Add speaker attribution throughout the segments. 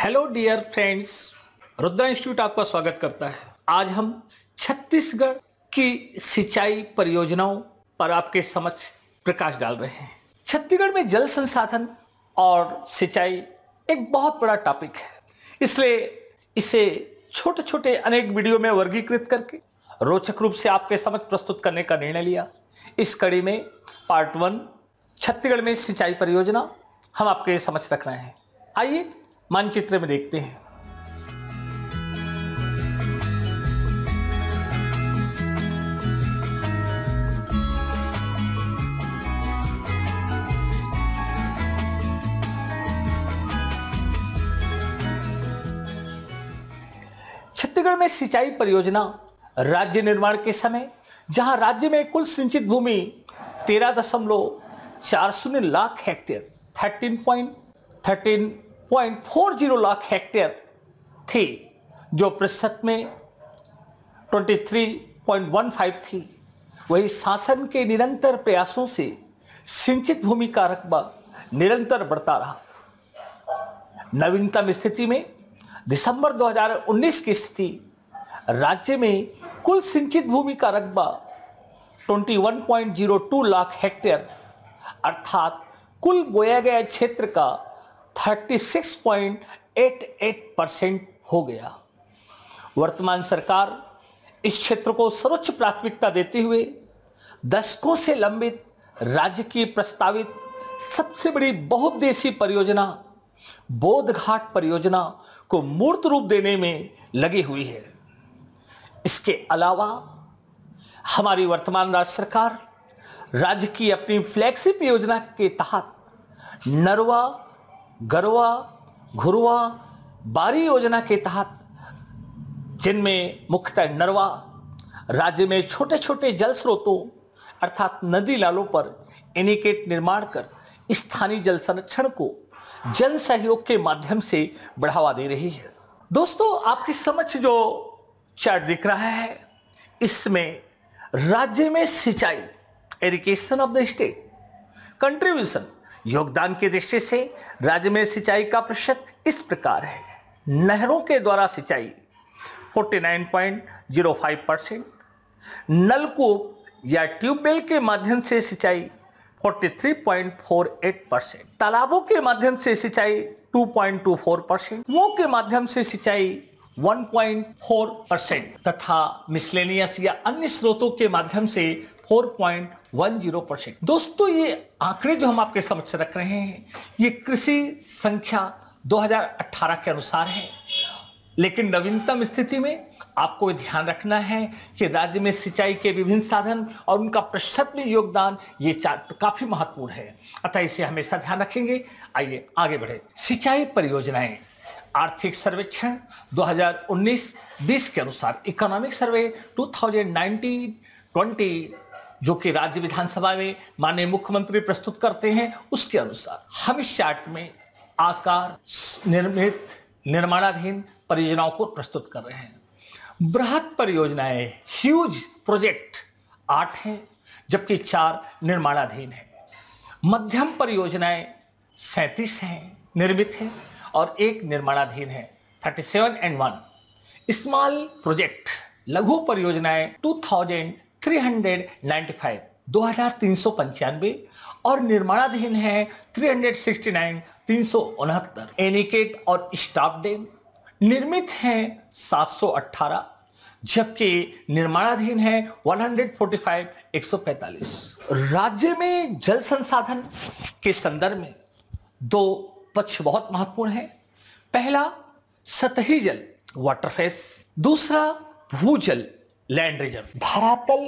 Speaker 1: hello dear friends Rudra institute आपका स्वागत करता है आज हम छत्तीसगढ़ की सिंचाई परियोजनाओं पर आपके समक्ष प्रकाश डाल रहे हैं छत्तीसगढ़ में जल संसाधन और सिंचाई एक बहुत बड़ा टॉपिक है इसलिए इसे छोटे छोटे अनेक वीडियो में वर्गीकृत करके रोचक रूप से आपके समक्ष प्रस्तुत करने का निर्णय लिया इस कड़ी में पार्ट वन छत्तीसगढ़ में सिंचाई परियोजना हम आपके समक्ष रख रहे हैं आइए मानचित्र में देखते हैं छत्तीसगढ़ में सिंचाई परियोजना राज्य निर्माण के समय जहां राज्य में कुल सिंचित भूमि तेरह दशमलव चार शून्य lakh hectare thirteen point thirteen point four zero lakh hectare थी जो प्रतिशत में 23.15 थी वही शासन के निरंतर प्रयासों से सिंचित भूमि का रकबा निरंतर बढ़ता रहा नवीनतम स्थिति में दिसंबर 2019 की स्थिति राज्य में कुल सिंचित भूमि का रकबा 21.02 लाख हेक्टेयर अर्थात कुल बोया गया क्षेत्र का 36.88 परसेंट हो गया वर्तमान सरकार इस क्षेत्र को सर्वोच्च प्राथमिकता देते हुए दशकों से लंबित राज्य की प्रस्तावित सबसे बड़ी बहुद्देशी परियोजना बोधघाट परियोजना को मूर्त रूप देने में लगी हुई है इसके अलावा हमारी वर्तमान राज्य सरकार राज्य की अपनी फ्लैगशिप योजना के तहत नरवा गरवा घुरवा बारी योजना के तहत जिनमें मुख्यतः नरवा राज्य में छोटे छोटे जल स्रोतों अर्थात नदी लालों पर एनिकेट निर्माण कर स्थानीय जल संरक्षण को जन सहयोग के माध्यम से बढ़ावा दे रही है दोस्तों आपकी समक्ष जो चार्ट दिख रहा है इसमें राज्य में सिंचाई irrigation of the state contribution योगदान की दृष्टि से राज्य में सिंचाई का प्रतिशत इस प्रकार है नहरों के द्वारा सिंचाई 49.05 परसेंट नलकूप या ट्यूबवेल के माध्यम से सिंचाई 43.48 परसेंट तालाबों के माध्यम से सिंचाई 2.24 परसेंट कुओं के माध्यम से सिंचाई 1.4 परसेंट तथा मिसलेनियस या अन्य स्रोतों के माध्यम से 4.10 परसेंट दोस्तों ये आंकड़े जो हम आपके समक्ष रख रहे हैं ये कृषि संख्या 2018 के अनुसार है लेकिन नवीनतम स्थिति में आपको ध्यान रखना है कि राज्य में सिंचाई के विभिन्न साधन और उनका प्रतिशत में योगदान ये काफी महत्वपूर्ण है अतः इसे हमेशा ध्यान रखेंगे आइए आगे बढ़े सिंचाई परियोजनाएं आर्थिक सर्वेक्षण 2019-20 के अनुसार इकोनॉमिक सर्वे 2019-20 जो कि राज्य विधानसभा में माननीय मुख्यमंत्री प्रस्तुत करते हैं उसके अनुसार हम इस चार्ट में आकार निर्मित निर्माणाधीन परियोजनाओं को प्रस्तुत कर रहे हैं बृहत परियोजनाएं ह्यूज प्रोजेक्ट आठ हैं जबकि चार निर्माणाधीन हैं मध्यम परियोजनाएं सैंतीस हैं निर्मित हैं और एक निर्माणाधीन है thirty seven and one small project लघु परियोजनाएं टू थाउजेंड थ्री और निर्माणाधीन है 369 तीन एनिकेट और स्टाफ डेम निर्मित हैं 718 जबकि निर्माणाधीन है 145 145 राज्य में जल संसाधन के संदर्भ में दो पक्ष बहुत महत्वपूर्ण है पहला सतही जल वाटरफेस दूसरा भूजल लैंड रिजर्व धरातल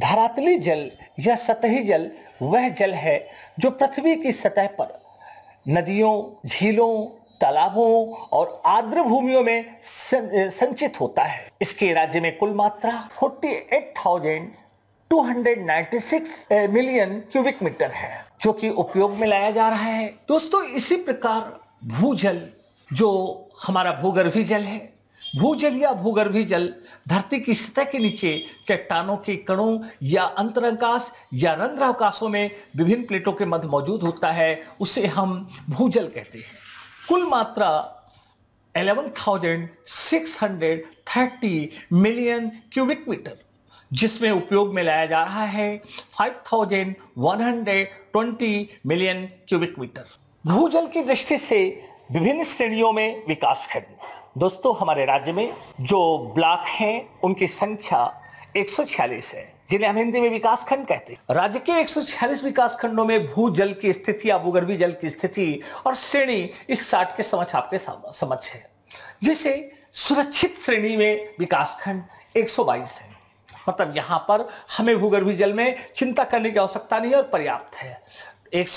Speaker 1: धरातली जल या सतही जल वह जल है जो पृथ्वी की सतह पर नदियों झीलों तालाबों और आर्द्र भूमियों में संचित होता है इसके राज्य में कुल मात्रा 48,296 मिलियन क्यूबिक मीटर है जो कि उपयोग में लाया जा रहा है दोस्तों इसी प्रकार भूजल जो हमारा भूगर्भी जल है भूजल या भूगर्भी जल धरती की सतह के नीचे चट्टानों के कणों या अंतरंकाश या रंध्रावकाशों में विभिन्न प्लेटों के मध्य मौजूद होता है उसे हम भूजल कहते हैं कुल मात्रा 11,630 मिलियन क्यूबिक मीटर जिसमें उपयोग में लाया जा रहा है 5,120 मिलियन क्यूबिक मीटर भूजल की दृष्टि से विभिन्न श्रेणियों में विकास खंड दोस्तों हमारे राज्य में जो ब्लॉक हैं उनकी संख्या एक है जिन्हें हम हिंदी में विकास खंड कहते हैं राज्य के 146 विकास खंडों में भू जल की स्थिति या भूगर्भी जल की स्थिति और श्रेणी इस साठ के समक्ष आपके समक्ष है जिसे सुरक्षित श्रेणी में विकास खंड 122 है मतलब यहाँ पर हमें भूगर्भी जल में चिंता करने की आवश्यकता नहीं और पर्याप्त है एक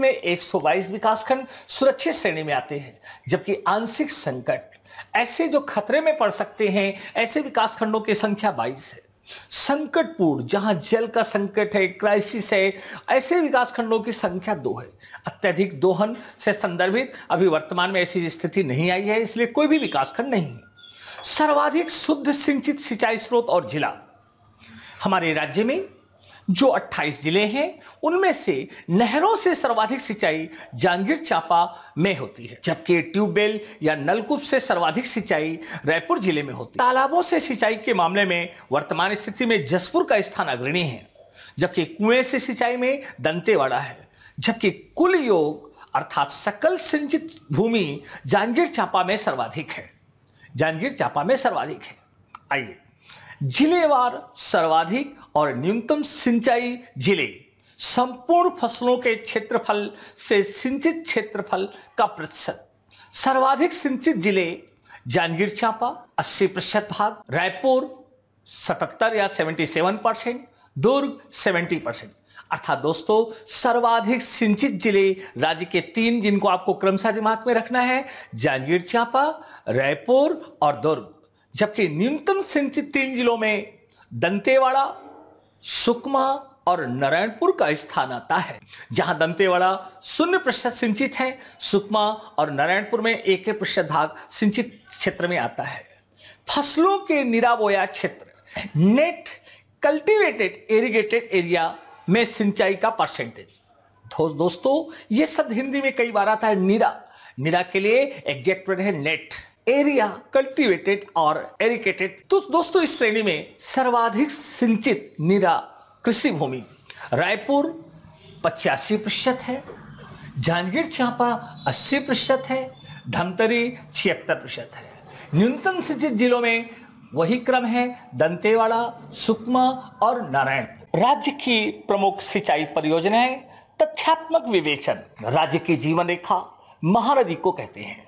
Speaker 1: में 122 विकासखंड सुरक्षित श्रेणी में आते हैं जबकि आंशिक संकट ऐसे जो खतरे में पड़ सकते हैं ऐसे विकास खंडों की संख्या बाईस है संकटपूर्ण जहां जल का संकट है क्राइसिस है ऐसे विकास खंडों की संख्या दो है अत्यधिक दोहन से संदर्भित अभी वर्तमान में ऐसी स्थिति नहीं आई है इसलिए कोई भी विकासखंड नहीं है सर्वाधिक शुद्ध सिंचित सिंचाई स्रोत और जिला हमारे राज्य में जो 28 जिले हैं उनमें से नहरों से सर्वाधिक सिंचाई जांगीर चापा में होती है जबकि ट्यूबवेल या नलकूप से सर्वाधिक सिंचाई रायपुर जिले में होती है तालाबों से सिंचाई के मामले में वर्तमान स्थिति में जसपुर का स्थान अग्रणी है जबकि कुएं से सिंचाई में दंतेवाड़ा है जबकि कुल योग अर्थात सकल सिंचित भूमि जांजगीर चांपा में सर्वाधिक है जांजगीर चांपा में सर्वाधिक है आइए जिलेवार सर्वाधिक और न्यूनतम सिंचाई जिले संपूर्ण फसलों के क्षेत्रफल से सिंचित क्षेत्रफल का प्रतिशत सर्वाधिक सिंचित जिले जांजगीर चांपा 80 प्रतिशत भाग रायपुर 77 या 77 परसेंट दुर्ग 70 परसेंट अर्थात दोस्तों सर्वाधिक सिंचित जिले राज्य के तीन जिनको आपको क्रमशः दिमाग में रखना है जांजगीर चांपा रायपुर और दुर्ग जबकि न्यूनतम सिंचित तीन जिलों में दंतेवाड़ा सुकमा और नारायणपुर का स्थान आता है जहां दंतेवाड़ा शून्य प्रतिशत सिंचित है सुकमा और नारायणपुर में एक एक प्रतिशत भाग सिंचित क्षेत्र में आता है फसलों के निराबोया क्षेत्र नेट कल्टीवेटेड इरिगेटेड एरिया में सिंचाई का परसेंटेज दोस्तों ये शब्द हिंदी में कई बार आता है नीरा निरा के लिए एग्जेक्ट वर्ड है नेट एरिया कल्टीवेटेड और एरिकेटेड तो दोस्तों इस श्रेणी में सर्वाधिक सिंचित निरा कृषि भूमि रायपुर पचासी प्रतिशत है जांजगीर चांपा 80 प्रतिशत है धमतरी छिहत्तर प्रतिशत है न्यूनतम सिंचित जिलों में वही क्रम है दंतेवाड़ा सुकमा और नारायण राज्य की प्रमुख सिंचाई परियोजनाएं तथ्यात्मक विवेचन राज्य की जीवन रेखा महानदी को कहते हैं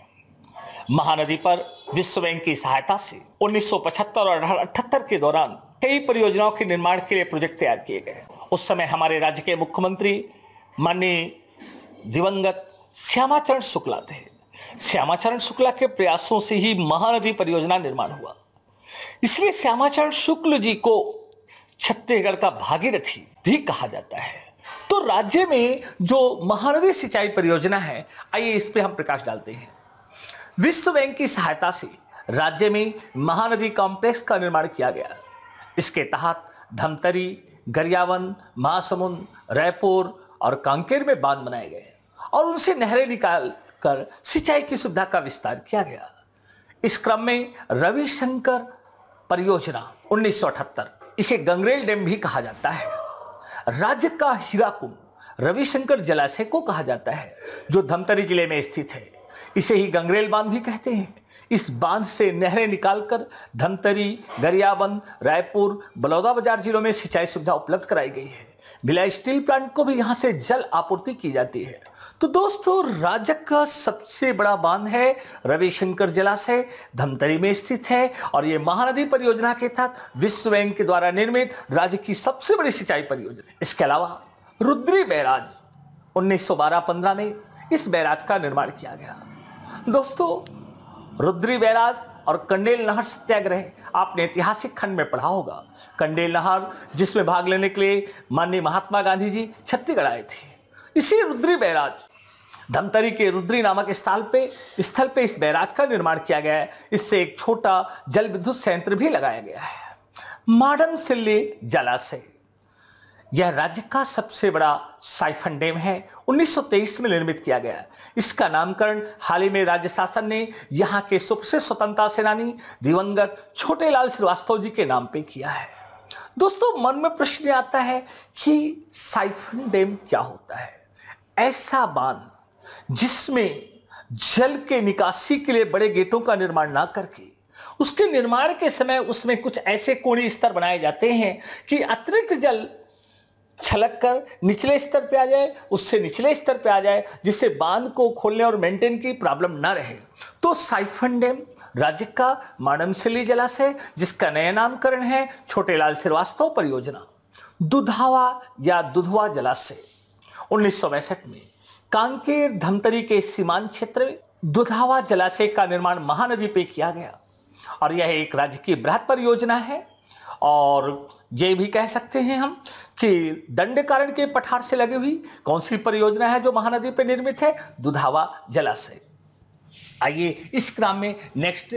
Speaker 1: महानदी पर विश्व बैंक की सहायता से 1975 और अठहत्तर के दौरान कई परियोजनाओं के निर्माण के लिए प्रोजेक्ट तैयार किए गए उस समय हमारे राज्य के मुख्यमंत्री माननीय दिवंगत श्यामाचरण शुक्ला थे श्यामाचरण शुक्ला के प्रयासों से ही महानदी परियोजना निर्माण हुआ इसलिए श्यामाचरण शुक्ल जी को छत्तीसगढ़ का भागीरथी भी कहा जाता है तो राज्य में जो महानदी सिंचाई परियोजना है आइए इस पर हम प्रकाश डालते हैं विश्व बैंक की सहायता से राज्य में महानदी कॉम्प्लेक्स का निर्माण किया गया इसके तहत धमतरी गरियावन महासमुंद रायपुर और कांकेर में बांध बनाए गए और उनसे नहरें निकाल कर सिंचाई की सुविधा का विस्तार किया गया इस क्रम में रविशंकर परियोजना 1978 इसे गंगरेल डैम भी कहा जाता है राज्य का हीरा कुंभ रविशंकर जलाशय को कहा जाता है जो धमतरी जिले में स्थित है इसे ही गंगरेल बांध भी कहते हैं इस बांध से नहरें निकालकर धमतरी गरियाबंद रायपुर बलौदाबाजार जिलों में सिंचाई सुविधा उपलब्ध कराई गई है भिलाई स्टील प्लांट को भी यहाँ से जल आपूर्ति की जाती है तो दोस्तों राज्य का सबसे बड़ा बांध है रविशंकर जलाशय धमतरी में स्थित है और ये महानदी परियोजना के तहत विश्व बैंक के द्वारा निर्मित राज्य की सबसे बड़ी सिंचाई परियोजना इसके अलावा रुद्री बैराज 1912-15 में इस बैराज का निर्माण किया गया दोस्तों रुद्री बैराज और कंडेल नहर सत्याग्रह आपने ऐतिहासिक खंड में पढ़ा होगा कंडेल नहर जिसमें भाग लेने के लिए माननीय महात्मा गांधी जी छत्तीसगढ़ आए थे इसी रुद्री बैराज धमतरी के रुद्री नामक स्थल पे स्थल पे इस बैराज का निर्माण किया गया है इससे एक छोटा जल विद्युत संयंत्र भी लगाया गया है मॉडर्न सिल्ली जलाशय यह राज्य का सबसे बड़ा साइफन डैम है 1923 में निर्मित किया गया इसका नामकरण हाल ही में राज्य शासन ने यहाँ के सबसे स्वतंत्रता सेनानी दिवंगत छोटे लाल श्रीवास्तव जी के नाम पे किया है दोस्तों मन में प्रश्न आता है कि साइफन डैम क्या होता है ऐसा बांध जिसमें जल के निकासी के लिए बड़े गेटों का निर्माण ना करके उसके निर्माण के समय उसमें कुछ ऐसे कोणी स्तर बनाए जाते हैं कि अतिरिक्त जल छलक कर निचले स्तर पे आ जाए उससे निचले स्तर पे आ जाए जिससे बांध को खोलने और मेंटेन की प्रॉब्लम ना रहे तो साइफन डैम राज्य का माणमसिली जलाशय जिसका नया नामकरण है छोटेलाल श्रीवास्तव परियोजना दुधावा या दुधवा जलाशय उन्नीस में कांकेर धमतरी के सीमांत क्षेत्र में दुधावा जलाशय का निर्माण महानदी पे किया गया और यह एक राज्य की बृहत परियोजना है और ये भी कह सकते हैं हम कि दंडकारण के पठार से लगी हुई कौन सी परियोजना है जो महानदी पर निर्मित है दुधावा जलाशय आइए इस क्रम में नेक्स्ट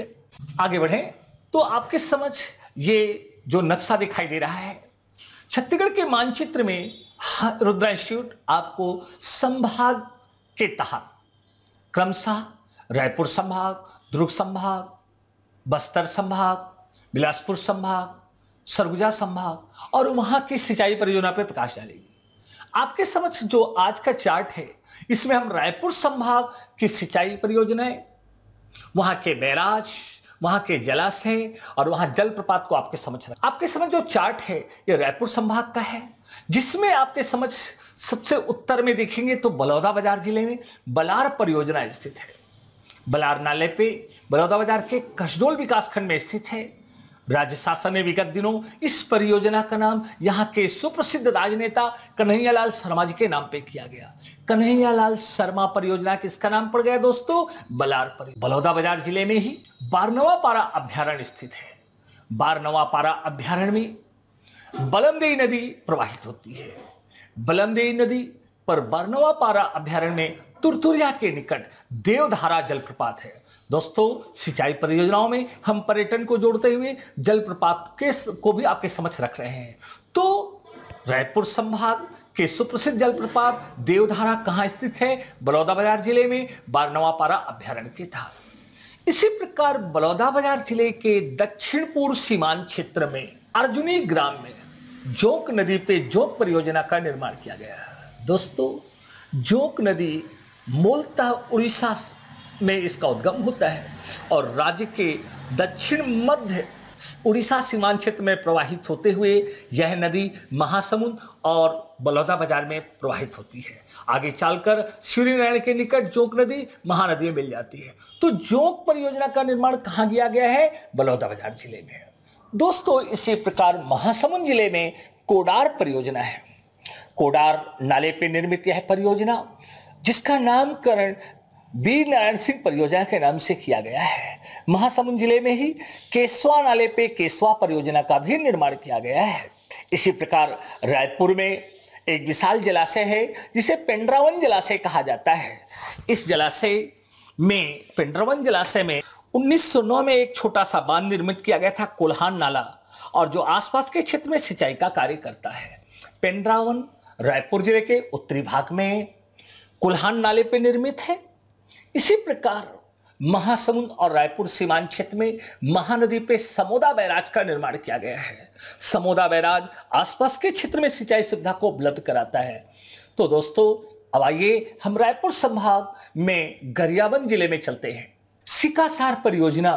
Speaker 1: आगे बढ़े तो आपके समझ ये जो नक्शा दिखाई दे रहा है छत्तीसगढ़ के मानचित्र में हाँ, रुद्रा इंस्टीट्यूट आपको संभाग के तहत क्रमशः रायपुर संभाग दुर्ग संभाग बस्तर संभाग बिलासपुर संभाग सरगुजा संभाग और वहां की सिंचाई परियोजना पर प्रकाश डालेगी आपके समक्ष जो आज का चार्ट है इसमें हम रायपुर संभाग की सिंचाई परियोजनाएं वहां के बैराज वहां के जलाशय और वहां जलप्रपात को आपके समझ रहे आपके समझ जो चार्ट है ये रायपुर संभाग का है जिसमें आपके समझ सबसे उत्तर में देखेंगे तो बलौदा बाजार जिले में बलार परियोजना स्थित है बलार नाले पे बलौदा बाजार के कसडोल विकासखंड में स्थित है राज्य शासन ने विगत दिनों इस परियोजना का नाम यहाँ के सुप्रसिद्ध राजनेता कन्हैयालाल शर्मा जी के नाम पे किया गया कन्हैयालाल शर्मा परियोजना किसका नाम पड़ गया दोस्तों बलार पर बलौदा बाजार जिले में ही बारनवा पारा अभ्यारण्य स्थित है बारनवा पारा अभ्यारण्य में बलमदेई नदी प्रवाहित होती है बलमदेई नदी पर बरनवा पारा अभ्यारण्य में तुरतुरिया के निकट देवधारा जलप्रपात है दोस्तों सिंचाई परियोजनाओं में हम पर्यटन को जोड़ते हुए जलप्रपात के को भी आपके समक्ष रख रहे हैं तो रायपुर संभाग के सुप्रसिद्ध जलप्रपात देवधारा कहाँ स्थित है बलौदाबाजार जिले में बारनवा पारा अभ्यारण्य के था इसी प्रकार बलौदाबाजार जिले के दक्षिण पूर्व सीमांत क्षेत्र में अर्जुनी ग्राम में जोक नदी पे जोक परियोजना का निर्माण किया गया है दोस्तों जोक नदी मूलतः उड़ीसा में इसका उद्गम होता है और राज्य के दक्षिण मध्य उड़ीसा सीमांत क्षेत्र में प्रवाहित होते हुए यह नदी महासमुंद और बलौदा बाजार में प्रवाहित होती है आगे चलकर सूर्यनारायण के निकट जोक नदी महानदी में मिल जाती है तो जोक परियोजना का निर्माण कहाँ किया गया है बलौदा बाजार जिले में दोस्तों इसी प्रकार महासमुंद जिले में कोडार परियोजना है कोडार नाले पे निर्मित यह परियोजना जिसका नामकरण वीर नारायण सिंह परियोजना के नाम से किया गया है महासमुंद जिले में ही केसवा नाले पे केसवा परियोजना का भी निर्माण किया गया है इसी प्रकार रायपुर में एक विशाल जलाशय है जिसे पेंड्रावन जलाशय कहा जाता है इस जलाशय में पेंड्रावन जलाशय में 1909 में एक छोटा सा बांध निर्मित किया गया था कोल्हान नाला और जो आसपास के क्षेत्र में सिंचाई का कार्य करता है पेंड्रावन रायपुर जिले के उत्तरी भाग में कुल्हान नाले पर निर्मित है इसी प्रकार महासमुंद और रायपुर सीमांत क्षेत्र में महानदी पे समोदा बैराज का निर्माण किया गया है समोदा बैराज आसपास के क्षेत्र में सिंचाई सुविधा को उपलब्ध कराता है तो दोस्तों अब आइए हम रायपुर संभाग में गरियाबंद जिले में चलते हैं सिकासार परियोजना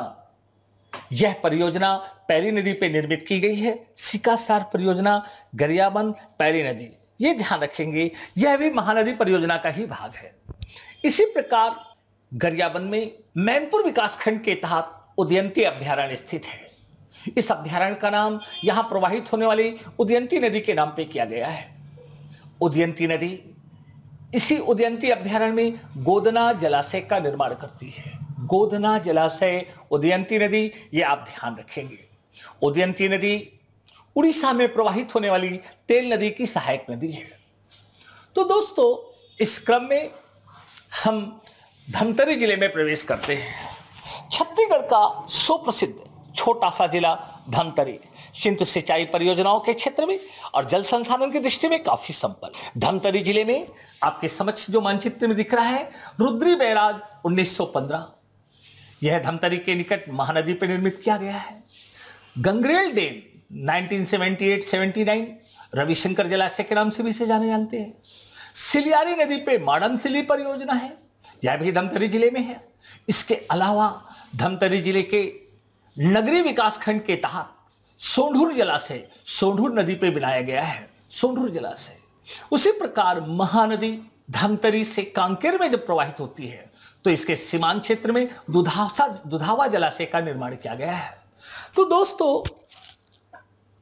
Speaker 1: यह परियोजना पैरी नदी पर निर्मित की गई है सिकासार परियोजना गरियाबंद पैरी नदी ये ध्यान रखेंगे यह भी महानदी परियोजना का ही भाग है इसी प्रकार गरियाबंद में मैनपुर विकासखंड के तहत उदयंती अभ्यारण्य स्थित है इस अभ्यारण्य का नाम यहां प्रवाहित होने वाली उदयंती नदी के नाम पे किया गया है उदयंती नदी इसी उदयंती अभ्यारण्य में गोदना जलाशय का निर्माण करती है गोदना जलाशय उदयंती नदी ये आप ध्यान रखेंगे उदयंती नदी उड़ीसा में प्रवाहित होने वाली तेल नदी की सहायक नदी है तो दोस्तों इस क्रम में हम धमतरी जिले में प्रवेश करते हैं छत्तीसगढ़ का सुप्रसिद्ध छोटा सा जिला धमतरी सिंधु सिंचाई परियोजनाओं के क्षेत्र में और जल संसाधन की दृष्टि में काफी संपन्न धमतरी जिले में आपके समक्ष जो मानचित्र में दिख रहा है रुद्री बैराज 1915 यह धमतरी के निकट महानदी पर निर्मित किया गया है गंगरेल डेम 1978 79 रविशंकर जलाशय के नाम से भी इसे जाने जानते हैं सिलियारी नदी पे मॉडर्न सिली परियोजना है यह भी धमतरी जिले में है इसके अलावा धमतरी जिले के नगरी विकास खंड के तहत सोंढूर जलाशय सोंढूर नदी पे बनाया गया है सोंढूर जलाशय उसी प्रकार महानदी धमतरी से कांकेर में जब प्रवाहित होती है तो इसके सीमांत क्षेत्र में दुधावा जलाशय का निर्माण किया गया है तो दोस्तों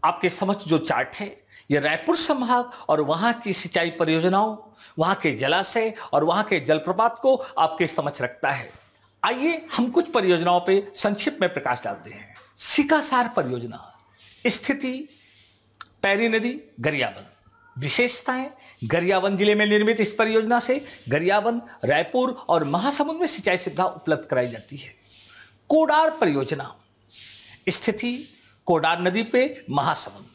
Speaker 1: आपके समक्ष जो चार्ट है ये रायपुर संभाग और वहां की सिंचाई परियोजनाओं वहां के जलाशय और वहां के जलप्रपात को आपके समक्ष रखता है आइए हम कुछ परियोजनाओं पे संक्षिप्त में प्रकाश डालते हैं सिकासार परियोजना स्थिति पैरी नदी गरियाबंद विशेषताएं गरियाबंद जिले में निर्मित इस परियोजना से गरियाबंद रायपुर और महासमुंद में सिंचाई सुविधा उपलब्ध कराई जाती है कोडार परियोजना स्थिति कोडार नदी पे महासमुंद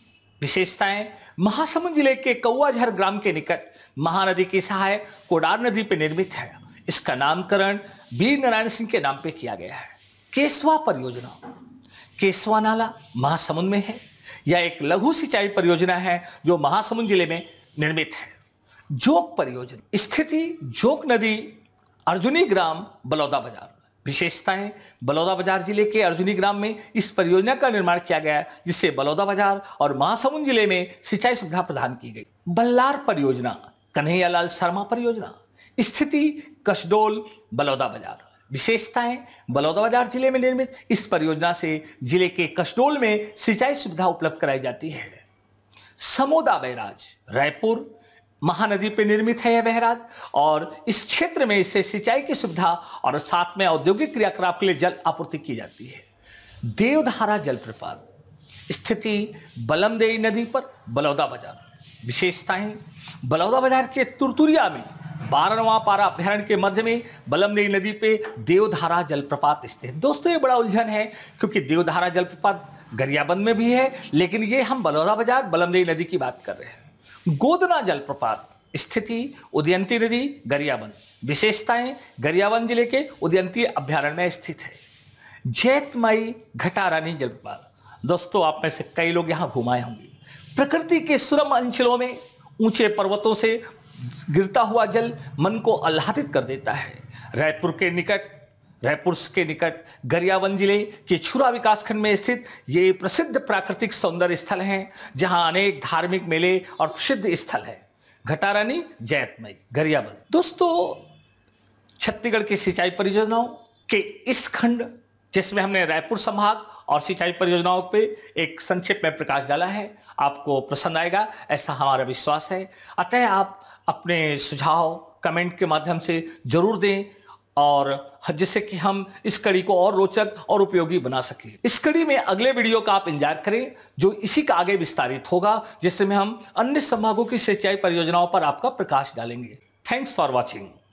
Speaker 1: विशेषताएं महासमुंद जिले के कौआझर ग्राम के निकट महानदी की सहाय कोडार नदी पे निर्मित है इसका नामकरण वीर नारायण सिंह के नाम पे किया गया है केसवा परियोजना केसवा नाला महासमुंद में है यह एक लघु सिंचाई परियोजना है जो महासमुंद जिले में निर्मित है जोक परियोजना स्थिति जोक नदी अर्जुनी ग्राम बलौदा बाजार विशेषताएं बलौदा बाजार जिले के अर्जुनी ग्राम में इस परियोजना का निर्माण किया गया जिससे बलौदा बाजार और महासमुंद जिले में सिंचाई सुविधा प्रदान की गई बल्लार परियोजना कन्हैयालाल शर्मा परियोजना स्थिति कसडोल बलौदा बाजार विशेषताएं बलौदा बाजार जिले में निर्मित इस परियोजना से जिले के कसडोल में सिंचाई सुविधा उपलब्ध कराई जाती है समोदा बैराज रायपुर महानदी पर निर्मित है यह बहराज और इस क्षेत्र में इससे सिंचाई की सुविधा और साथ में औद्योगिक क्रियाकलाप के लिए जल आपूर्ति की जाती है देवधारा जलप्रपात स्थिति बलमदेई नदी पर बलौदा बाजार विशेषताएं बलौदा बाजार के तुरतुरिया में बारहवा पारा अभ्यारण के मध्य में बलमदेई नदी पे देवधारा जलप्रपात स्थित दोस्तों ये बड़ा उलझन है क्योंकि देवधारा जलप्रपात गरियाबंद में भी है लेकिन ये हम बलौदा बाजार बलमदेई नदी की बात कर रहे हैं गोदना जलप्रपात स्थिति उदयंती नदी गरियाबंद विशेषताएं गरियाबंद जिले के उदयंती अभ्यारण्य में स्थित है जैतमई घटारानी जलप्रपात दोस्तों आप में से कई लोग यहाँ घुमाए होंगे प्रकृति के सुरम अंचलों में ऊंचे पर्वतों से गिरता हुआ जल मन को आह्लादित कर देता है रायपुर के निकट रायपुर के निकट गरियाबंद जिले के छुरा विकासखंड में स्थित ये प्रसिद्ध प्राकृतिक सौंदर्य स्थल हैं जहां अनेक धार्मिक मेले और प्रसिद्ध स्थल हैं घटारानी जैतमई गरियाबंद दोस्तों छत्तीसगढ़ की सिंचाई परियोजनाओं के इस खंड जिसमें हमने रायपुर संभाग और सिंचाई परियोजनाओं पे एक संक्षेप में प्रकाश डाला है आपको पसंद आएगा ऐसा हमारा विश्वास है अतः आप अपने सुझाव कमेंट के माध्यम से जरूर दें और जिससे कि हम इस कड़ी को और रोचक और उपयोगी बना सकें इस कड़ी में अगले वीडियो का आप इंतजार करें जो इसी का आगे विस्तारित होगा जिसमें हम अन्य संभागों की सिंचाई परियोजनाओं पर आपका प्रकाश डालेंगे थैंक्स फॉर वॉचिंग